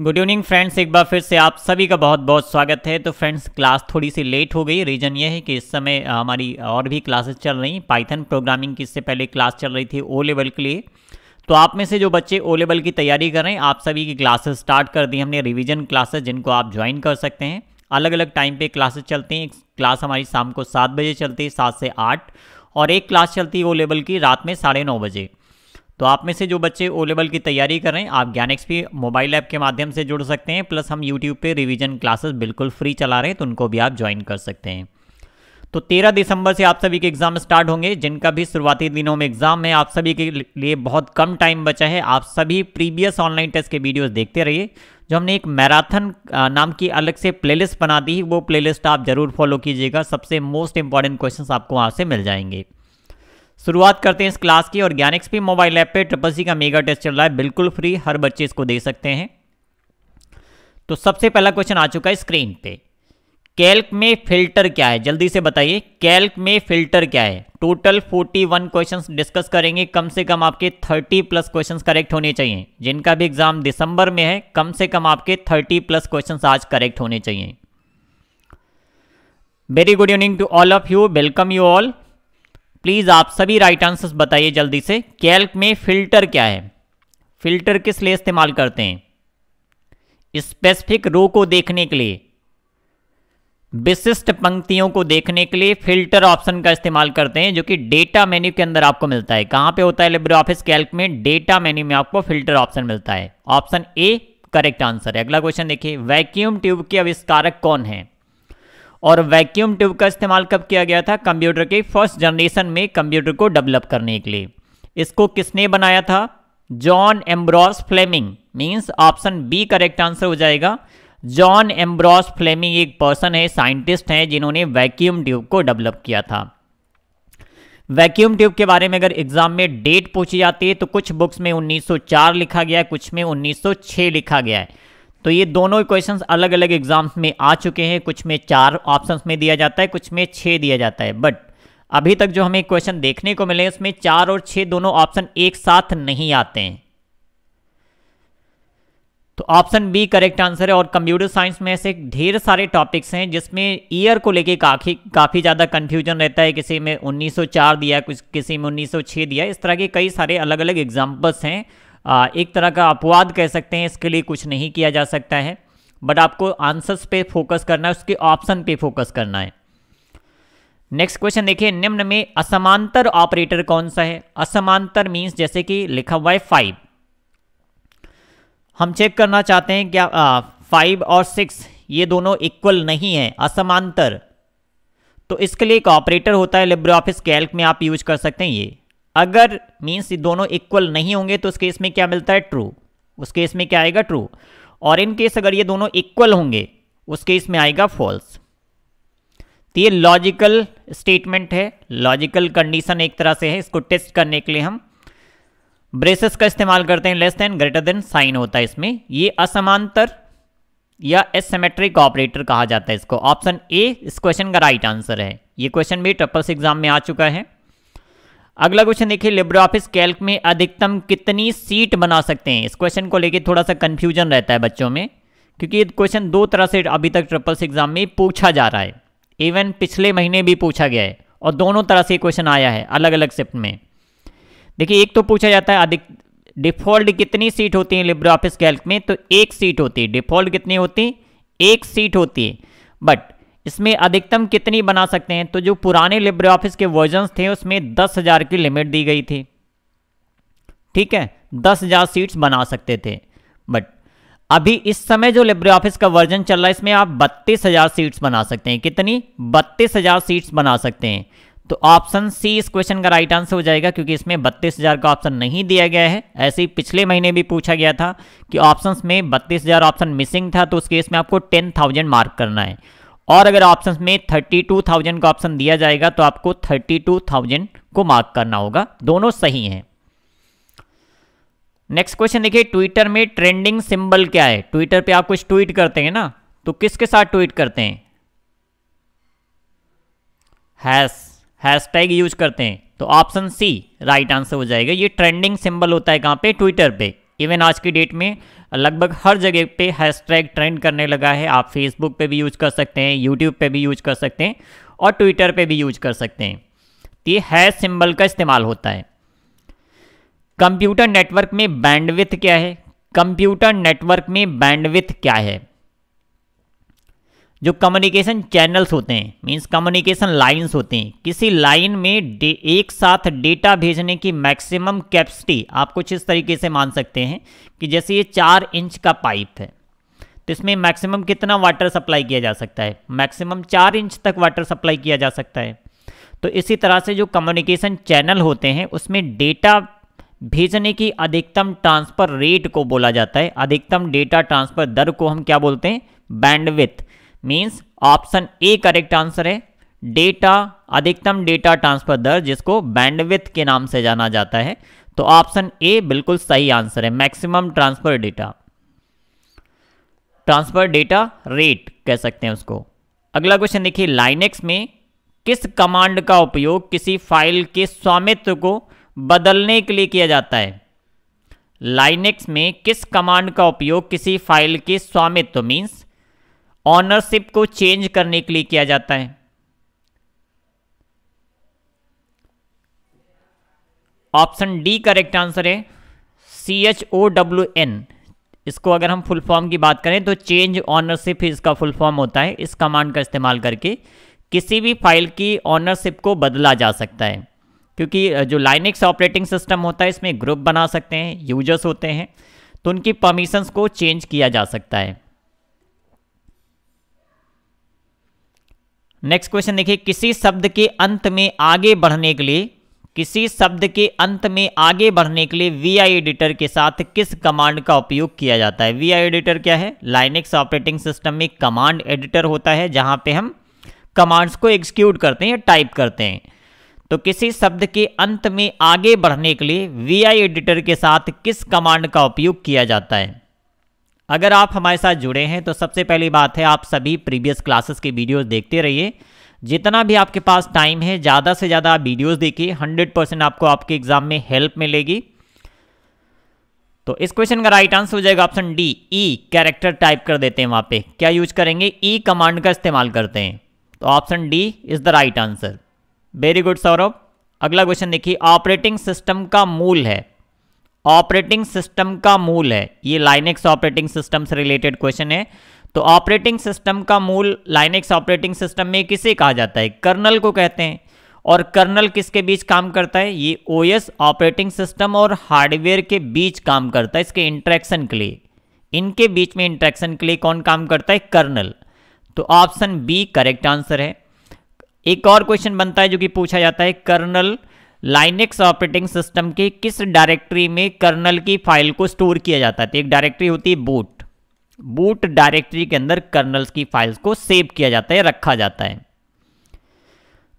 good evening friends एक बार फिर से आप सभी का बहुत बहुत स्वागत है तो फ्रेंड्स क्लास थोड़ी सी लेट हो गई रीज़न ये है कि इस समय हमारी और भी क्लासेस चल रही पाइथन प्रोग्रामिंग की इससे पहले क्लास चल रही थी ओ लेवल के लिए तो आप में से जो बच्चे ओ लेवल की तैयारी कर रहे हैं आप सभी की क्लासेस स्टार्ट कर दी हमने रिविज़न क्लासेस जिनको आप ज्वाइन कर सकते हैं अलग अलग टाइम पर क्लासेज चलती हैं क्लास हमारी शाम को सात बजे चलती है सात से आठ और एक क्लास चलती है ओ लेवल की रात में साढ़े बजे तो आप में से जो बच्चे ओ लेवल की तैयारी कर रहे हैं आप ज्ञान एक्सपी मोबाइल ऐप के माध्यम से जुड़ सकते हैं प्लस हम यूट्यूब पे रिवीजन क्लासेस बिल्कुल फ्री चला रहे हैं तो उनको भी आप ज्वाइन कर सकते हैं तो 13 दिसंबर से आप सभी के एग्जाम स्टार्ट होंगे जिनका भी शुरुआती दिनों में एग्जाम है आप सभी के लिए बहुत कम टाइम बचा है आप सभी प्रीवियस ऑनलाइन टेस्ट के वीडियोस देखते रहिए जो हमने एक मैराथन नाम की अलग से प्लेलिस्ट बना दी वो प्लेलिस्ट आप जरूर फॉलो कीजिएगा सबसे मोस्ट इंपॉर्टेंट क्वेश्चन आपको वहाँ से मिल जाएंगे शुरुआत करते हैं इस क्लास की और ज्ञान एक्सपी मोबाइल ऐप पे ट्रिपल सी का मेगा टेस्ट चल रहा है बिल्कुल फ्री हर बच्चे इसको दे सकते हैं तो सबसे पहला क्वेश्चन आ चुका है स्क्रीन पे कैल्क में फिल्टर क्या है जल्दी से बताइए कैल्क में फिल्टर क्या है टोटल 41 क्वेश्चन डिस्कस करेंगे कम से कम आपके 30 प्लस क्वेश्चन करेक्ट होने चाहिए जिनका भी एग्जाम दिसंबर में है कम से कम आपके 30 प्लस क्वेश्चन आज करेक्ट होने चाहिए very good evening to all of you welcome you all please आप सभी राइट आंसर्स बताइए जल्दी से कैल्क में फिल्टर क्या है फिल्टर किस लिए इस्तेमाल करते हैं स्पेसिफिक रो को देखने के लिए विशिष्ट पंक्तियों को देखने के लिए फिल्टर ऑप्शन का इस्तेमाल करते हैं जो कि डेटा मेन्यू के अंदर आपको मिलता है कहां पे होता है लिब्रे ऑफिस कैल्क में डेटा मेन्यू में आपको फिल्टर ऑप्शन मिलता है ऑप्शन ए करेक्ट आंसर है अगला क्वेश्चन देखिए वैक्यूम ट्यूब के आविष्कारक कौन है और वैक्यूम ट्यूब का इस्तेमाल कब किया गया था कंप्यूटर के फर्स्ट जनरेशन में कंप्यूटर को डेवलप करने के लिए इसको किसने बनाया था John Ambrose Fleming means option B correct answer हो जाएगा जॉन एम्ब्रॉस फ्लेमिंग एक पर्सन है साइंटिस्ट हैं जिन्होंने वैक्यूम ट्यूब को डेवलप किया था वैक्यूम ट्यूब के बारे में अगर एग्जाम में डेट पूछी जाती है तो कुछ बुक्स में 1904 लिखा गया है कुछ में 1906 लिखा गया है तो ये दोनों इक्वेशन अलग अलग एग्जाम्स में आ चुके हैं कुछ में चार ऑप्शन में दिया जाता है कुछ में छः दिया जाता है बट अभी तक जो हमें क्वेश्चन देखने को मिले उसमें चार और छः दोनों ऑप्शन एक साथ नहीं आते हैं तो ऑप्शन बी करेक्ट आंसर है और कंप्यूटर साइंस में ऐसे ढेर सारे टॉपिक्स हैं जिसमें ईयर को लेके काफ़ी काफ़ी ज़्यादा कंफ्यूजन रहता है किसी में 1904 दिया कुछ किसी में 1906 दिया इस तरह के कई सारे अलग अलग एग्जाम्पल्स हैं एक तरह का अपवाद कह सकते हैं इसके लिए कुछ नहीं किया जा सकता है बट आपको आंसर्स पे फोकस करना है उसके ऑप्शन पे फोकस करना है नेक्स्ट क्वेश्चन देखिए निम्न में असमांतर ऑपरेटर कौन सा है असमांतर मीन्स जैसे कि लिखा हुआ है फाइव हम चेक करना चाहते हैं क्या फाइव और सिक्स ये दोनों इक्वल नहीं है असमांतर तो इसके लिए एक ऑपरेटर होता है लिब्रे ऑफिस कैल्क में आप यूज कर सकते हैं ये अगर मीन्स दोनों इक्वल नहीं होंगे तो उस केस में क्या मिलता है ट्रू उस केस में क्या आएगा ट्रू और इन केस अगर ये दोनों इक्वल होंगे उस केस में आएगा फॉल्स तो ये लॉजिकल स्टेटमेंट है लॉजिकल कंडीशन एक तरह से है इसको टेस्ट करने के लिए हम ब्रेसेस का इस्तेमाल करते हैं less than greater than sign होता है इसमें ये असमांतर या एसमेट्रिक ऑपरेटर कहा जाता है इसको ऑप्शन ए इस क्वेश्चन का राइट आंसर है ये क्वेश्चन भी ट्रिपल्स एग्जाम में आ चुका है अगला क्वेश्चन देखिए लिब्रे ऑफिस कैल्क में अधिकतम कितनी सीट बना सकते हैं इस क्वेश्चन को लेकर थोड़ा सा कन्फ्यूजन रहता है बच्चों में क्योंकि ये क्वेश्चन दो तरह से अभी तक ट्रिपल्स एग्जाम में पूछा जा रहा है इवन पिछले महीने भी पूछा गया है और दोनों तरह से क्वेश्चन आया है अलग अलग शिफ्ट में देखिए एक तो पूछा जाता है अधिक डिफॉल्ट कितनी सीट होती है लिब्रे ऑफिस कैल्क में तो एक सीट होती है डिफॉल्ट कितनी होती है एक सीट होती है बट इसमें अधिकतम कितनी बना सकते हैं तो जो पुराने लिब्रे ऑफिस के वर्जन थे उसमें दस हज़ार की लिमिट दी गई थी ठीक है दस हज़ार सीट्स बना सकते थे बट अभी इस समय जो लिब्रे ऑफिस का वर्जन चल रहा है इसमें आप बत्तीस हज़ार सीट्स बना सकते हैं कितनी बत्तीस हज़ार सीट्स बना सकते हैं तो ऑप्शन सी इस क्वेश्चन का राइट आंसर हो जाएगा क्योंकि इसमें बत्तीस हज़ार का ऑप्शन नहीं दिया गया है ऐसे ही पिछले महीने भी पूछा गया था कि ऑप्शंस में बत्तीस हज़ार ऑप्शन मिसिंग था तो उस केस में आपको टेन थाउजेंड मार्क करना है और अगर ऑप्शन में 32,000 का ऑप्शन दिया जाएगा तो आपको 32,000 को मार्क करना होगा दोनों सही हैं नेक्स्ट क्वेश्चन देखिए ट्विटर में ट्रेंडिंग सिंबल क्या है ट्विटर पे आप कुछ ट्वीट करते हैं ना तो किसके साथ ट्वीट करते हैं हैश हैशटैग यूज करते हैं तो ऑप्शन सी राइट आंसर हो जाएगा ये ट्रेंडिंग सिंबल होता है कहां पे ट्विटर पे इवन आज की डेट में लगभग हर जगह पे हैशटैग ट्रेंड करने लगा है आप फेसबुक पे भी यूज कर सकते हैं यूट्यूब पे भी यूज कर सकते हैं और ट्विटर पे भी यूज कर सकते हैं तो ये हैश सिंबल का इस्तेमाल होता है कंप्यूटर नेटवर्क में बैंडविथ क्या है कंप्यूटर नेटवर्क में बैंडविथ क्या है जो कम्युनिकेशन चैनल्स होते हैं मींस कम्युनिकेशन लाइंस होते हैं किसी लाइन में एक साथ डेटा भेजने की मैक्सिमम कैपेसिटी आप कुछ इस तरीके से मान सकते हैं कि जैसे ये चार इंच का पाइप है तो इसमें मैक्सिमम कितना वाटर सप्लाई किया जा सकता है मैक्सिमम चार इंच तक वाटर सप्लाई किया जा सकता है तो इसी तरह से जो कम्युनिकेशन चैनल होते हैं उसमें डेटा भेजने की अधिकतम ट्रांसफ़र रेट को बोला जाता है अधिकतम डेटा ट्रांसफ़र दर को हम क्या बोलते हैं bandwidth means option A correct answer है डेटा अधिकतम डेटा ट्रांसफर दर जिसको बैंडविथ के नाम से जाना जाता है तो ऑप्शन ए बिल्कुल सही आंसर है maximum transfer data transfer data rate कह सकते हैं उसको अगला क्वेश्चन देखिए लाइनेक्स में किस कमांड का उपयोग किसी फाइल के स्वामित्व को बदलने के लिए किया जाता है लाइनेक्स में किस कमांड का उपयोग किसी फाइल के स्वामित्व मीन्स ऑनरशिप को चेंज करने के लिए किया जाता है ऑप्शन डी करेक्ट आंसर है C H O W N इसको अगर हम फुल फॉर्म की बात करें तो चेंज ऑनरशिप इसका फुल फॉर्म होता है इस कमांड का इस्तेमाल करके किसी भी फाइल की ऑनरशिप को बदला जा सकता है क्योंकि जो लाइनिक्स ऑपरेटिंग सिस्टम होता है इसमें ग्रुप बना सकते हैं यूजर्स होते हैं तो उनकी परमिशंस को चेंज किया जा सकता है नेक्स्ट क्वेश्चन देखिए किसी शब्द के अंत में आगे बढ़ने के लिए किसी शब्द के अंत में आगे बढ़ने के लिए वी आई एडिटर के साथ किस कमांड का उपयोग किया जाता है वी आई एडिटर क्या है लाइनेक्स ऑपरेटिंग सिस्टम में कमांड एडिटर होता है जहां पे हम कमांड्स को एग्जीक्यूट करते हैं या टाइप करते हैं तो किसी शब्द के अंत में आगे बढ़ने के लिए वी आई एडिटर के साथ किस कमांड का उपयोग किया जाता है अगर आप हमारे साथ जुड़े हैं तो सबसे पहली बात है आप सभी प्रीवियस क्लासेस के वीडियोस देखते रहिए जितना भी आपके पास टाइम है ज़्यादा से ज़्यादा आप वीडियोज़ देखिए हंड्रेड परसेंट आपको आपके एग्जाम में हेल्प मिलेगी तो इस क्वेश्चन का राइट आंसर हो जाएगा option D E character type कर देते हैं वहाँ पर क्या यूज करेंगे ई e कमांड का इस्तेमाल करते हैं तो option D is the right answer very good Saurabh अगला क्वेश्चन देखिए ऑपरेटिंग सिस्टम का मूल है ऑपरेटिंग सिस्टम का मूल है ये लाइनेक्स ऑपरेटिंग सिस्टम से रिलेटेड क्वेश्चन है तो ऑपरेटिंग सिस्टम का मूल लाइनेक्स ऑपरेटिंग सिस्टम में किसे कहा जाता है कर्नल को कहते हैं और कर्नल किसके बीच काम करता है ये ओएस ऑपरेटिंग सिस्टम और हार्डवेयर के बीच काम करता है इसके इंट्रैक्शन के लिए इनके बीच में इंट्रैक्शन के लिए कौन काम करता है कर्नल तो ऑप्शन बी करेक्ट आंसर है एक और क्वेश्चन बनता है जो कि पूछा जाता है कर्नल लाइनेक्स ऑपरेटिंग सिस्टम के किस डायरेक्टरी में कर्नल की फाइल को स्टोर किया जाता है तो एक डायरेक्टरी होती है बूट बूट डायरेक्टरी के अंदर कर्नल्स की फाइल्स को सेव किया जाता है रखा जाता है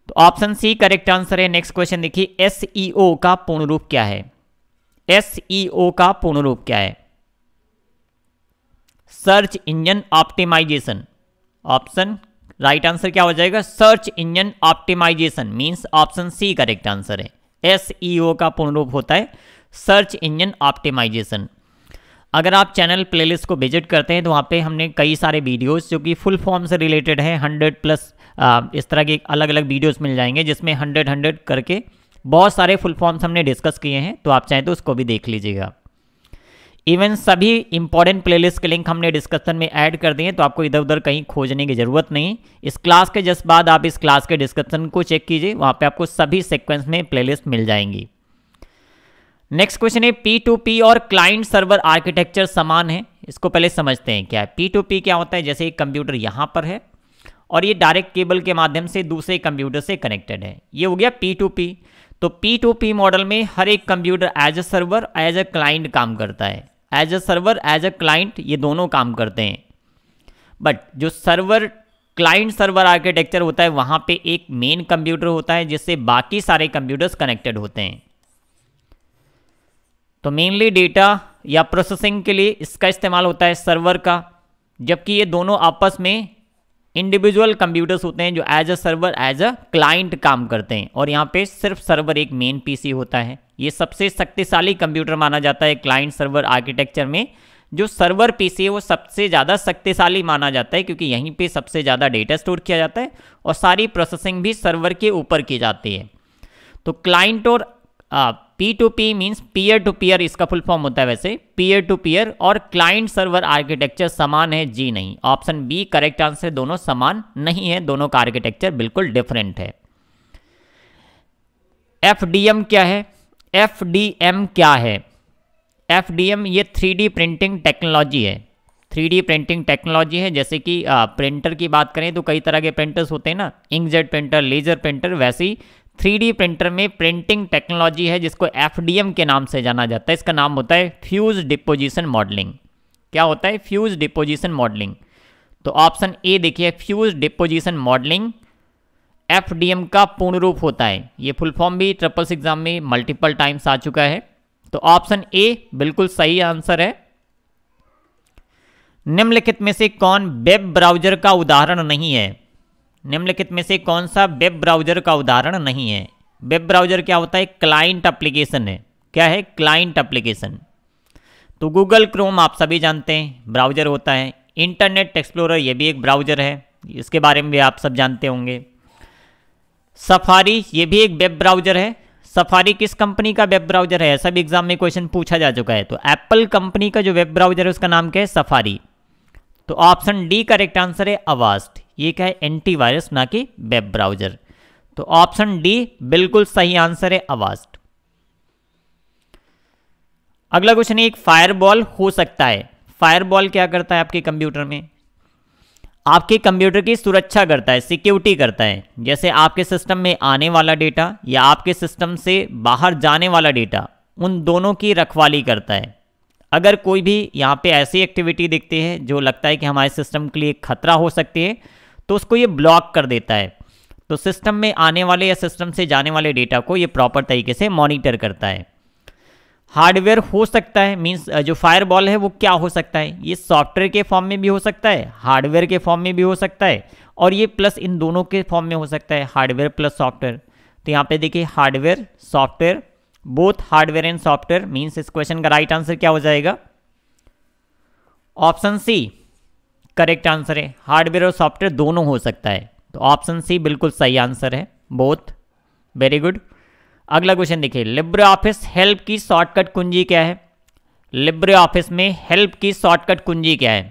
तो ऑप्शन सी करेक्ट आंसर है नेक्स्ट क्वेश्चन देखिए एसईओ e का पूर्ण रूप क्या है एसईओ e का पूर्ण रूप क्या है search engine optimization option right answer क्या हो जाएगा search engine optimization means option C correct answer है एस e का पूर्ण रूप होता है सर्च इंजन ऑप्टिमाइजेशन अगर आप चैनल प्लेलिस्ट को विजिट करते हैं तो वहाँ पे हमने कई सारे वीडियोस जो कि फुल फॉर्म से रिलेटेड है हंड्रेड प्लस इस तरह के अलग अलग वीडियोस मिल जाएंगे जिसमें हंड्रेड हंड्रेड करके बहुत सारे फुल फॉर्म्स हमने डिस्कस किए हैं तो आप चाहें तो उसको भी देख लीजिएगा इवन सभी इंपॉर्टेंट प्लेलिस्ट के लिंक हमने डिस्क्रिप्शन में ऐड कर दिए तो आपको इधर उधर कहीं खोजने की ज़रूरत नहीं इस क्लास के जस्ट बाद आप इस क्लास के डिस्क्रिप्शन को चेक कीजिए वहाँ पे आपको सभी सीक्वेंस में प्लेलिस्ट मिल जाएंगी नेक्स्ट क्वेश्चन है पी टू पी और क्लाइंट सर्वर आर्किटेक्चर समान है इसको पहले समझते हैं क्या है पी टू पी क्या होता है जैसे एक कंप्यूटर यहाँ पर है और ये डायरेक्ट केबल के माध्यम से दूसरे कंप्यूटर से कनेक्टेड है ये हो गया पी टू पी तो पी टू पी मॉडल में हर एक computer as a server as a client काम करता है as a server as a client ये दोनों काम करते हैं बट जो सर्वर क्लाइंट सर्वर आर्किटेक्चर होता है वहाँ पे एक मेन कंप्यूटर होता है जिससे बाकी सारे कंप्यूटर्स कनेक्टेड होते हैं तो मेनली डेटा या प्रोसेसिंग के लिए इसका इस्तेमाल होता है सर्वर का जबकि ये दोनों आपस में इंडिविजुअल कंप्यूटर्स होते हैं जो as a server as a client काम करते हैं और यहाँ पे सिर्फ सर्वर एक मेन पीसी होता है ये सबसे शक्तिशाली कंप्यूटर माना जाता है क्लाइंट सर्वर आर्किटेक्चर में जो सर्वर पीसी है वो सबसे ज़्यादा शक्तिशाली माना जाता है क्योंकि यहीं पे सबसे ज़्यादा डेटा स्टोर किया जाता है और सारी प्रोसेसिंग भी सर्वर के ऊपर की जाती है तो क्लाइंट और P to P means peer to peer इसका फुल फॉर्म होता है वैसे पीयर टू पीयर और क्लाइंट सर्वर आर्किटेक्चर समान है जी नहीं ऑप्शन बी करेक्ट आंसर दोनों समान नहीं है दोनों का आर्किटेक्चर बिल्कुल डिफरेंट है एफ क्या है एफ डी एम क्या है एफ डी एम ये थ्री डी प्रिंटिंग टेक्नोलॉजी है थ्री डी प्रिंटिंग टेक्नोलॉजी है जैसे कि प्रिंटर की बात करें तो कई तरह के प्रिंटर्स होते हैं ना इंकजेट प्रिंटर लेजर प्रिंटर वैसे ही थ्री डी प्रिंटर में प्रिंटिंग टेक्नोलॉजी है जिसको एफ डी एम के नाम से जाना जाता है इसका नाम होता है फ्यूज डिपोजिशन मॉडलिंग क्या होता है फ्यूज डिपोजिशन मॉडलिंग तो ऑप्शन ए देखिए fuse deposition modelling F D M का पूर्ण रूप होता है ये फुल फॉर्म भी ट्रिपल्स एग्जाम में मल्टीपल टाइम्स आ चुका है तो ऑप्शन ए बिल्कुल सही आंसर है निम्नलिखित में से कौन वेब ब्राउजर का उदाहरण नहीं है निम्नलिखित में से कौन सा वेब ब्राउजर का उदाहरण नहीं है वेब ब्राउजर क्या होता है क्लाइंट एप्लीकेशन है क्या है क्लाइंट एप्लीकेशन तो गूगल क्रोम आप सभी जानते हैं ब्राउजर होता है इंटरनेट एक्सप्लोरर ये भी एक ब्राउजर है इसके बारे में भी आप सब जानते होंगे सफारी ये भी एक वेब ब्राउजर है सफारी किस कंपनी का वेब ब्राउजर है सब एग्जाम में क्वेश्चन पूछा जा चुका है तो एप्पल कंपनी का जो वेब ब्राउजर है उसका नाम क्या है सफारी तो ऑप्शन डी करेक्ट आंसर है अवास्ट ये क्या है एंटीवायरस ना कि वेब ब्राउजर तो ऑप्शन डी बिल्कुल सही आंसर है अवास्ट अगला क्वेश्चन एक फायरबॉल हो सकता है फायरबॉल क्या करता है आपके कंप्यूटर में आपके कंप्यूटर की सुरक्षा करता है सिक्योरिटी करता है जैसे आपके सिस्टम में आने वाला डेटा या आपके सिस्टम से बाहर जाने वाला डेटा उन दोनों की रखवाली करता है अगर कोई भी यहाँ पे ऐसी एक्टिविटी देखते हैं जो लगता है कि हमारे सिस्टम के लिए खतरा हो सकती है तो उसको ये ब्लॉक कर देता है तो सिस्टम में आने वाले या सिस्टम से जाने वाले डेटा को ये प्रॉपर तरीके से मॉनिटर करता है हार्डवेयर हो सकता है मीन्स जो फायर बॉल है वो क्या हो सकता है ये सॉफ्टवेयर के फॉर्म में भी हो सकता है हार्डवेयर के फॉर्म में भी हो सकता है और ये प्लस इन दोनों के फॉर्म में हो सकता है हार्डवेयर प्लस सॉफ्टवेयर तो यहाँ पे देखिए hardware software both hardware and software means इस क्वेश्चन का राइट आंसर क्या हो जाएगा ऑप्शन सी करेक्ट आंसर है हार्डवेयर और सॉफ्टवेयर दोनों हो सकता है तो ऑप्शन सी बिल्कुल सही आंसर है बोथ वेरी गुड अगला क्वेश्चन देखिए लिब्रे ऑफिस हेल्प की शॉर्टकट कुंजी क्या है लिब्रे ऑफिस में हेल्प की शॉर्टकट कुंजी क्या है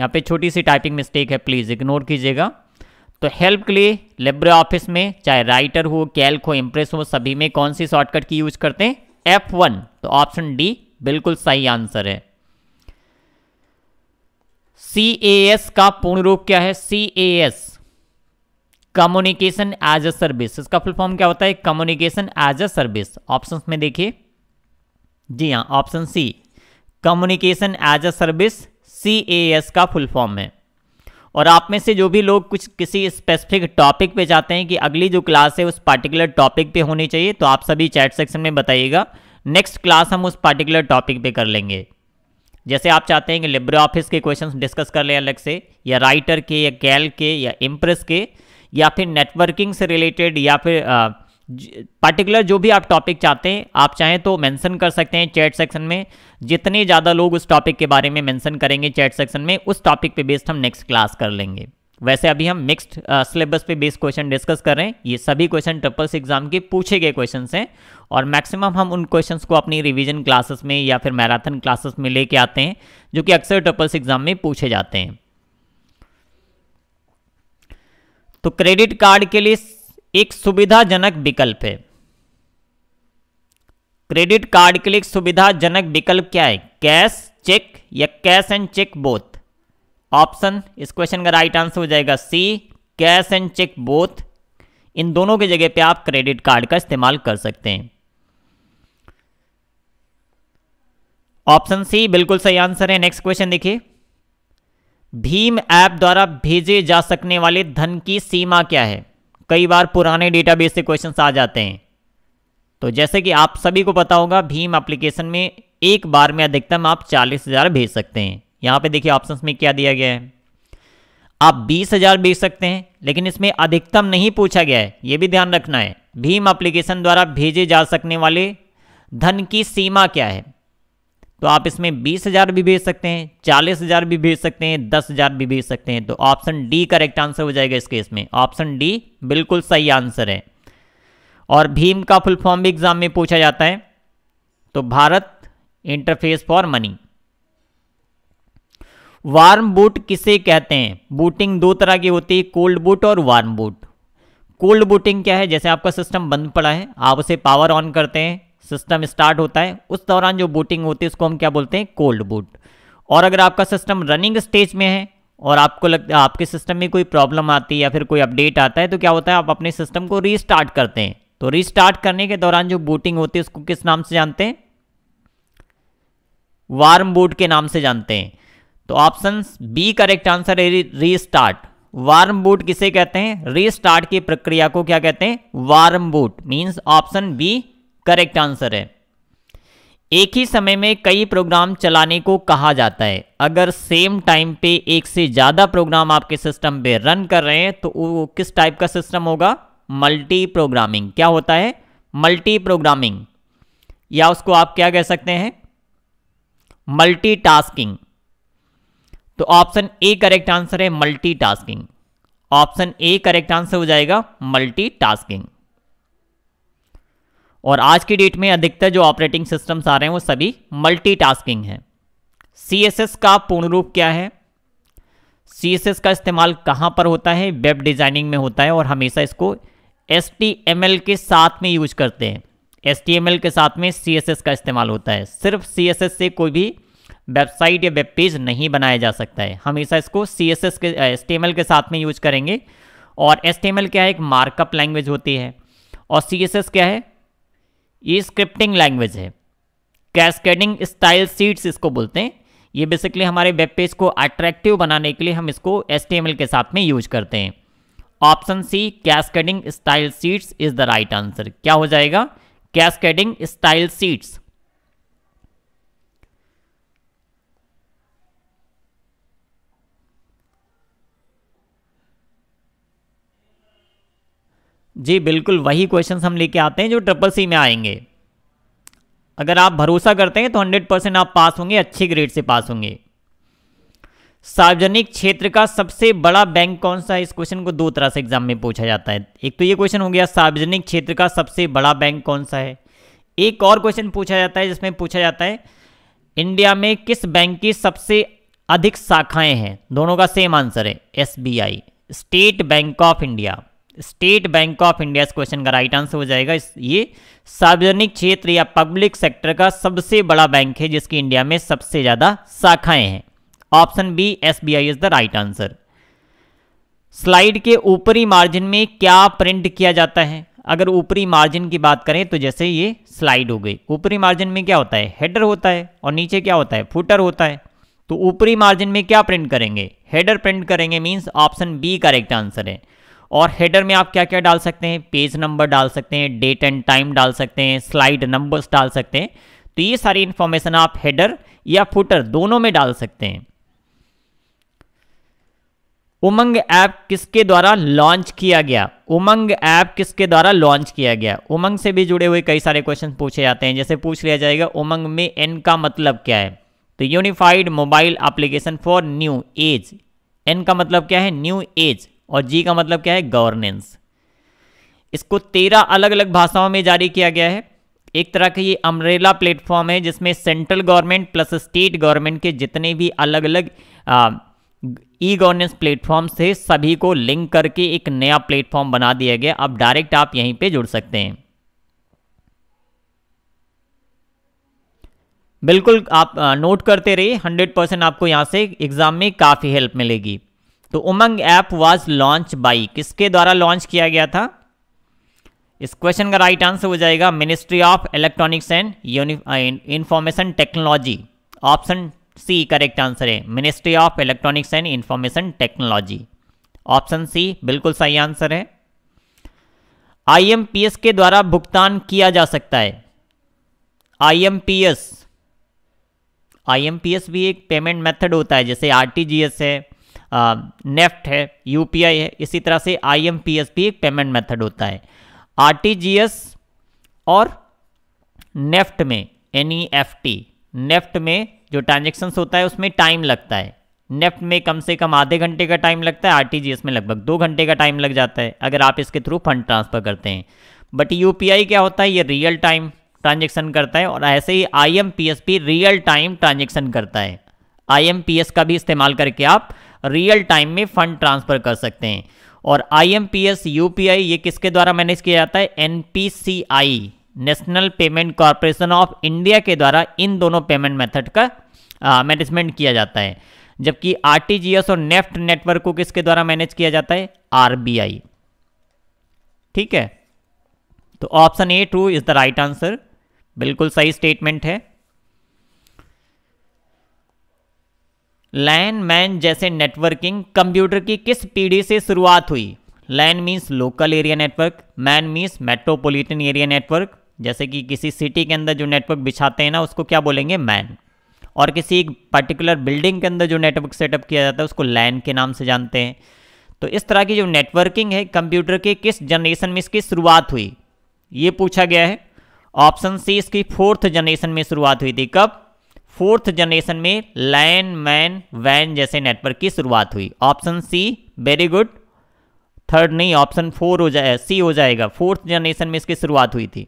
यहाँ पे छोटी सी टाइपिंग मिस्टेक है प्लीज़ इग्नोर कीजिएगा तो हेल्प के लिए लिब्रे ऑफिस में चाहे राइटर हो कैल्क हो इम्प्रेस हो सभी में कौन सी शॉर्टकट की यूज करते हैं एफ वन तो ऑप्शन डी बिल्कुल सही आंसर है सी का पूर्ण रूप क्या है C A S communication as a service इसका फुल फॉर्म क्या होता है communication as a service option में देखिए जी हाँ option C communication as a service C A S का फुल फॉर्म है और आप में से जो भी लोग कुछ किसी स्पेसिफिक टॉपिक पे चाहते हैं कि अगली जो क्लास है उस पार्टिकुलर टॉपिक पे होनी चाहिए तो आप सभी चैट सेक्शन में बताइएगा नेक्स्ट क्लास हम उस पार्टिकुलर टॉपिक पे कर लेंगे जैसे आप चाहते हैं कि लिब्रे ऑफिस के क्वेश्चंस डिस्कस कर लें अलग से या राइटर के या कैल के या इम्प्रेस के या फिर नेटवर्किंग से रिलेटेड या फिर पर्टिकुलर जो भी आप टॉपिक चाहते हैं आप चाहें तो मेंशन कर सकते हैं चैट सेक्शन में जितने ज़्यादा लोग उस टॉपिक के बारे में मेंशन करेंगे चैट सेक्शन में उस टॉपिक पे बेस्ड हम नेक्स्ट क्लास कर लेंगे वैसे अभी हम मिक्स्ड सिलेबस पे बेस्ड क्वेश्चन डिस्कस कर रहे हैं ये सभी क्वेश्चन ट्रिपल्स एग्जाम के पूछे गए क्वेश्चन हैं और मैक्सिमम हम उन क्वेश्चन को अपनी रिविजन क्लासेस में या फिर मैराथन क्लासेस में लेके आते हैं जो कि अक्सर ट्रिपल्स एग्जाम में पूछे जाते हैं तो क्रेडिट कार्ड के लिए एक सुविधाजनक विकल्प है क्रेडिट कार्ड के लिए एक सुविधाजनक विकल्प क्या है कैश चेक या cash and cheque both option इस क्वेश्चन का राइट आंसर हो जाएगा C cash and cheque both इन दोनों की जगह पे आप क्रेडिट कार्ड का इस्तेमाल कर सकते हैं ऑप्शन सी बिल्कुल सही आंसर है नेक्स्ट क्वेश्चन देखिए भीम ऐप द्वारा भेजे जा सकने वाले धन की सीमा क्या है कई बार पुराने डेटाबेस से क्वेश्चन आ जाते हैं तो जैसे कि आप सभी को पता होगा भीम एप्लीकेशन में एक बार में अधिकतम आप चालीस हज़ार भेज सकते हैं यहां पे देखिए ऑप्शन में क्या दिया गया है आप बीस हज़ार भेज सकते हैं लेकिन इसमें अधिकतम नहीं पूछा गया है यह भी ध्यान रखना है भीम एप्लीकेशन द्वारा भेजे जा सकने वाले धन की सीमा क्या है तो आप इसमें बीस हजार भी भेज सकते हैं चालीस हजार भी भेज सकते हैं दस हजार भी भेज सकते हैं तो ऑप्शन डी करेक्ट आंसर हो जाएगा इस केस में ऑप्शन डी बिल्कुल सही आंसर है और भीम का फुल फॉर्म भी एग्जाम में पूछा जाता है तो Bharat interface for money warm boot किसे कहते हैं बूटिंग दो तरह की होती है कोल्ड बूट और वार्म बूट कोल्ड बूटिंग क्या है जैसे आपका सिस्टम बंद पड़ा है आप उसे पावर ऑन करते हैं सिस्टम स्टार्ट होता है उस दौरान जो बूटिंग होती है उसको हम क्या बोलते हैं कोल्ड बूट और अगर आपका सिस्टम रनिंग स्टेज में है और आपको लग आपके सिस्टम में कोई प्रॉब्लम आती है या फिर कोई अपडेट आता है तो क्या होता है आप अपने सिस्टम को रीस्टार्ट करते हैं तो रीस्टार्ट करने के दौरान जो बूटिंग होती है उसको किस नाम से जानते हैं वार्म बूट के नाम से जानते हैं तो ऑप्शन बी करेक्ट आंसर है स्टार्ट वार्म बूट किसे कहते हैं रीस्टार्ट की प्रक्रिया को क्या कहते हैं warm boot means option B correct answer है एक ही समय में कई प्रोग्राम चलाने को कहा जाता है अगर सेम टाइम पे एक से ज़्यादा प्रोग्राम आपके सिस्टम पे रन कर रहे हैं तो वो किस टाइप का सिस्टम होगा मल्टी प्रोग्रामिंग क्या होता है मल्टी प्रोग्रामिंग या उसको आप क्या कह सकते हैं मल्टी टास्किंग तो ऑप्शन ए करेक्ट आंसर है multi tasking option A correct answer हो जाएगा मल्टी टास्किंग और आज की डेट में अधिकतर जो ऑपरेटिंग सिस्टम्स आ रहे हैं वो सभी मल्टीटास्किंग हैं एस का पूर्ण रूप क्या है एस का इस्तेमाल कहाँ पर होता है वेब डिज़ाइनिंग में होता है और हमेशा इसको एस के साथ में यूज करते हैं एस के साथ में सी का इस्तेमाल होता है सिर्फ सी से कोई भी वेबसाइट या वेब पेज नहीं बनाया जा सकता है हमेशा इसको सी के एस के साथ में यूज करेंगे और एस क्या है एक मार्कअप लैंग्वेज होती है और सी क्या है ये स्क्रिप्टिंग लैंग्वेज है कैस्केडिंग स्टाइल सीट्स इसको बोलते हैं ये बेसिकली हमारे वेब पेज को अट्रैक्टिव बनाने के लिए हम इसको एस के साथ में यूज करते हैं option C cascading style sheets is the right answer क्या हो जाएगा कैस्केडिंग स्टाइल सीट्स जी बिल्कुल वही क्वेश्चन हम लेके आते हैं जो ट्रिपल सी में आएंगे अगर आप भरोसा करते हैं तो हंड्रेड परसेंट आप पास होंगे अच्छे ग्रेड से पास होंगे सार्वजनिक क्षेत्र का सबसे बड़ा बैंक कौन सा है इस क्वेश्चन को दो तरह से एग्जाम में पूछा जाता है एक तो ये क्वेश्चन हो गया सार्वजनिक क्षेत्र का सबसे बड़ा बैंक कौन सा है एक और क्वेश्चन पूछा जाता है जिसमें पूछा जाता है इंडिया में किस बैंक की सबसे अधिक शाखाएं हैं दोनों का सेम आंसर है yes State Bank of India State Bank of India इस क्वेश्चन का राइट आंसर हो जाएगा ये सार्वजनिक क्षेत्र या पब्लिक सेक्टर का सबसे बड़ा बैंक है जिसकी इंडिया में सबसे ज़्यादा शाखाएं हैं option B S B I is the right answer slide के ऊपरी मार्जिन में क्या प्रिंट किया जाता है अगर ऊपरी मार्जिन की बात करें तो जैसे ये स्लाइड हो गई ऊपरी मार्जिन में क्या होता है हेडर होता है और नीचे क्या होता है फुटर होता है तो ऊपरी मार्जिन में क्या प्रिंट करेंगे हेडर प्रिंट करेंगे means option B correct answer है और हेडर में आप क्या क्या डाल सकते हैं पेज नंबर डाल सकते हैं डेट एंड टाइम डाल सकते हैं स्लाइड नंबर्स डाल सकते हैं तो ये सारी इंफॉर्मेशन आप हेडर या फुटर दोनों में डाल सकते हैं उमंग ऐप किसके द्वारा लॉन्च किया गया उमंग ऐप किसके द्वारा लॉन्च किया गया उमंग से भी जुड़े हुए कई सारे क्वेश्चन पूछे जाते हैं जैसे पूछ लिया जाएगा उमंग में एन का मतलब क्या है तो unified mobile application for new age N का मतलब क्या है न्यू एज और जी का मतलब क्या है गवर्नेंस इसको तेरह अलग अलग भाषाओं में जारी किया गया है एक तरह का ये अमरेला प्लेटफॉर्म है जिसमें central government plus state government के जितने भी अलग अलग ई गवर्नेंस प्लेटफॉर्म से सभी को लिंक करके एक नया प्लेटफॉर्म बना दिया गया अब डायरेक्ट आप यहीं पे जुड़ सकते हैं बिल्कुल आप नोट करते रहिए 100 परसेंट आपको यहाँ से एग्ज़ाम में काफ़ी हेल्प मिलेगी तो UMANG app was launch by किसके द्वारा लॉन्च किया गया था इस क्वेश्चन का राइट आंसर हो जाएगा ministry of electronics and information technology option C correct answer है ministry of electronics and information technology option C बिल्कुल सही आंसर है आईएमपीएस के द्वारा भुगतान किया जा सकता है आईएमपीएस आईएमपीएस भी एक पेमेंट मेथड होता है जैसे आरटीजीएस है नेफ्ट है यूपीआई है इसी तरह से आई भी एक पेमेंट मेथड होता है आर और नेफ्ट में एनईएफटी e नेफ्ट में जो ट्रांजेक्शन्स होता है उसमें टाइम लगता है नेफ्ट में कम से कम आधे घंटे का टाइम लगता है आरटीजीएस में लगभग दो घंटे का टाइम लग जाता है अगर आप इसके थ्रू फंड ट्रांसफ़र करते हैं बट यू क्या होता है ये रियल टाइम ट्रांजेक्शन करता है और ऐसे ही I M real time transaction करता है आई का भी इस्तेमाल करके आप रियल टाइम में फंड ट्रांसफर कर सकते हैं और I M P S U P I ये किसके द्वारा मैनेज किया जाता है N P C I National Payment Corporation of India के द्वारा इन दोनों पेमेंट मेथड का मैनेजमेंट किया जाता है जबकि आर टी जी एस और नेफ्ट नेटवर्क को किसके द्वारा मैनेज किया जाता है आर बी आई ठीक है तो option A two is the right answer बिल्कुल सही स्टेटमेंट है लैन मैन जैसे नेटवर्किंग कंप्यूटर की किस पीढ़ी से शुरुआत हुई LAN means local area network MAN means metropolitan area network जैसे कि किसी सिटी के अंदर जो नेटवर्क बिछाते हैं ना उसको क्या बोलेंगे मैन और किसी एक पर्टिकुलर बिल्डिंग के अंदर जो नेटवर्क सेटअप किया जाता है उसको लैन के नाम से जानते हैं तो इस तरह की जो नेटवर्किंग है कंप्यूटर के किस जनरेशन में इसकी शुरुआत हुई ये पूछा गया है ऑप्शन सी इसकी फोर्थ जनरेशन में शुरुआत हुई थी कब फोर्थ जनरेशन में लैन मैन वैन जैसे नेटवर्क की शुरुआत हुई option C very good third नहीं ऑप्शन फोर हो जाए सी हो जाएगा फोर्थ जनरेशन में इसकी शुरुआत हुई थी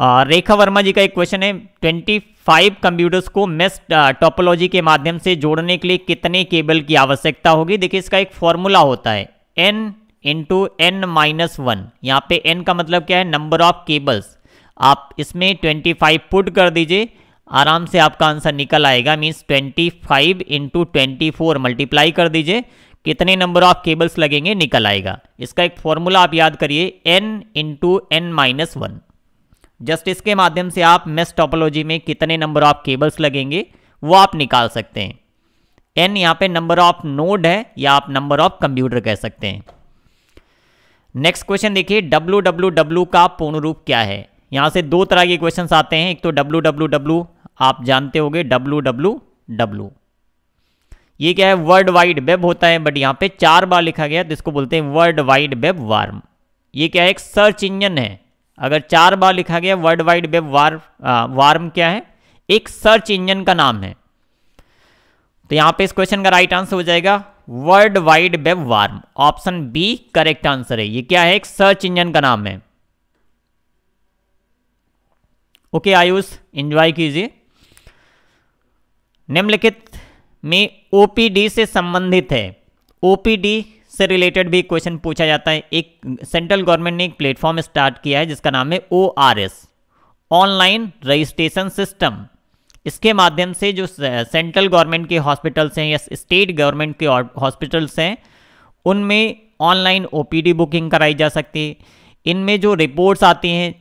आ, रेखा वर्मा जी का एक क्वेश्चन है ट्वेंटी फाइव कंप्यूटर्स को मेस टॉपोलॉजी के माध्यम से जोड़ने के लिए कितने केबल की आवश्यकता होगी देखिए इसका एक फॉर्मूला होता है N into N minus one यहाँ पे एन का मतलब क्या है नंबर ऑफ केबल्स आप इसमें ट्वेंटी फाइव पुट कर दीजिए आराम से आपका आंसर निकल आएगा means twenty five into twenty four multiply कर दीजिए कितने नंबर ऑफ केबल्स लगेंगे निकल आएगा इसका एक फॉर्मूला आप याद करिए N into N minus one just इसके माध्यम से आप मेस टॉपोलॉजी में कितने नंबर ऑफ केबल्स लगेंगे वो आप निकाल सकते हैं एन यहाँ पे नंबर ऑफ नोड है या आप नंबर ऑफ कंप्यूटर कह सकते हैं नेक्स्ट क्वेश्चन देखिए डब्लू डब्लू डब्लू का पूर्ण रूप क्या है यहाँ से दो तरह के क्वेश्चन आते हैं एक तो डब्लू डब्लू डब्लू आप जानते गए डब्लू डब्लू डब्लू ये क्या है वर्ल्ड वाइड वेब होता है बट यहाँ पे चार बार लिखा गया तो इसको बोलते हैं वर्ल्ड वाइड वेब वार्म ये क्या है एक सर्च इंजन है अगर चार बार लिखा गया world wide web war warm क्या है एक सर्च इंजन का नाम है तो यहाँ पे इस क्वेश्चन का राइट आंसर हो जाएगा world wide web warm option B correct answer है ये क्या है एक सर्च इंजन का नाम है ओके आयुष एंजॉय कीजिए निम्नलिखित में ओपीडी से संबंधित है ओपीडी से रिलेटेड भी क्वेश्चन पूछा जाता है एक सेंट्रल गवर्नमेंट ने एक प्लेटफॉर्म स्टार्ट किया है जिसका नाम है ओ ऑनलाइन रजिस्ट्रेशन सिस्टम इसके माध्यम से जो सेंट्रल गवर्नमेंट के हॉस्पिटल्स हैं या स्टेट गवर्नमेंट के हॉस्पिटल्स हैं उनमें ऑनलाइन ओपीडी बुकिंग कराई जा सकती है इनमें जो रिपोर्ट्स आती हैं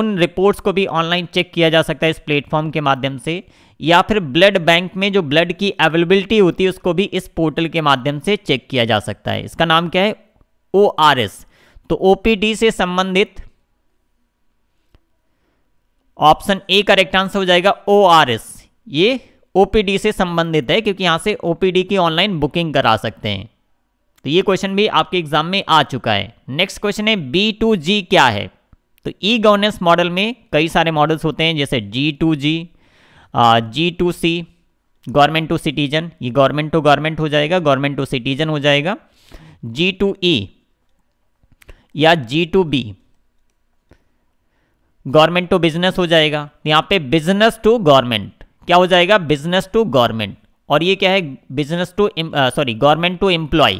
उन रिपोर्ट्स को भी ऑनलाइन चेक किया जा सकता है इस प्लेटफॉर्म के माध्यम से या फिर ब्लड बैंक में जो ब्लड की अवेलेबिलिटी होती है उसको भी इस पोर्टल के माध्यम से चेक किया जा सकता है इसका नाम क्या है ओ तो ओ से संबंधित ऑप्शन ए करेक्ट आंसर हो जाएगा ओ आर एस ये ओपीडी से संबंधित है क्योंकि यहां से ओपीडी की ऑनलाइन बुकिंग करा सकते हैं तो ये क्वेश्चन भी आपके एग्जाम में आ चुका है नेक्स्ट क्वेश्चन है बी टू जी क्या है तो ई e गवर्नेंस मॉडल में कई सारे मॉडल्स होते हैं जैसे G to G G to C government to citizen ये गवर्नमेंट टू गवर्नमेंट हो जाएगा गवर्नमेंट टू सिटीजन हो जाएगा जी टू ई e या G to B government to business हो जाएगा यहाँ पे बिजनेस टू गवर्नमेंट क्या हो जाएगा बिजनेस टू गवर्नमेंट और ये क्या है business to sorry government to employ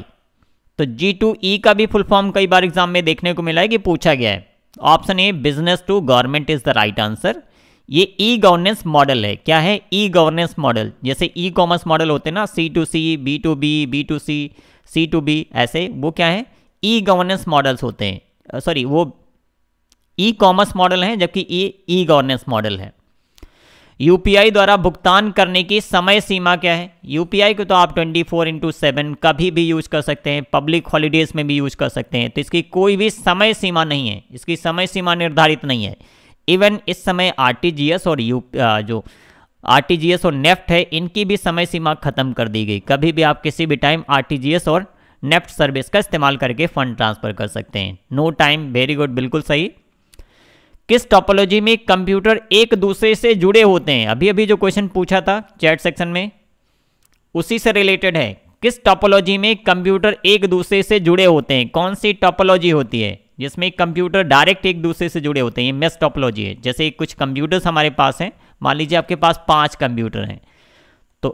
तो जी टू ई का भी फुल फॉर्म कई बार एग्जाम में देखने को मिला है कि पूछा गया है option A business to government is the right answer ये ई गवर्नेंस मॉडल है क्या है ई गवर्नेंस मॉडल जैसे ई कॉमर्स मॉडल होते हैं ना C to C B to B B to C C to B ऐसे वो क्या है ई गवर्नेंस मॉडल्स होते हैं सॉरी वो ई कॉमर्स मॉडल है जबकि ई ई गवर्नेंस मॉडल है यूपीआई द्वारा भुगतान करने की समय सीमा क्या है यूपीआई को तो आप 24 फोर इंटू सेवन कभी भी यूज कर सकते हैं पब्लिक हॉलीडेज में भी यूज कर सकते हैं तो इसकी कोई भी समय सीमा नहीं है इसकी समय सीमा निर्धारित नहीं है इवन इस समय आरटीजीएस और यू जो आरटीजीएस और नेफ्ट है इनकी भी समय सीमा खत्म कर दी गई कभी भी आप किसी भी टाइम आर और नेफ्ट सर्विस का इस्तेमाल करके फंड ट्रांसफर कर सकते हैं नो टाइम वेरी गुड बिल्कुल सही किस टॉपोलॉजी में कंप्यूटर एक दूसरे से जुड़े होते हैं अभी अभी जो क्वेश्चन पूछा था चैट सेक्शन में उसी से रिलेटेड है किस टॉपोलॉजी में कंप्यूटर एक दूसरे से जुड़े होते हैं कौन सी टॉपोलॉजी होती है जिसमें कंप्यूटर डायरेक्ट एक दूसरे से जुड़े होते हैं ये मेस टॉपोलॉजी है जैसे कुछ कंप्यूटर्स हमारे पास हैं मान लीजिए आपके पास पाँच कंप्यूटर हैं तो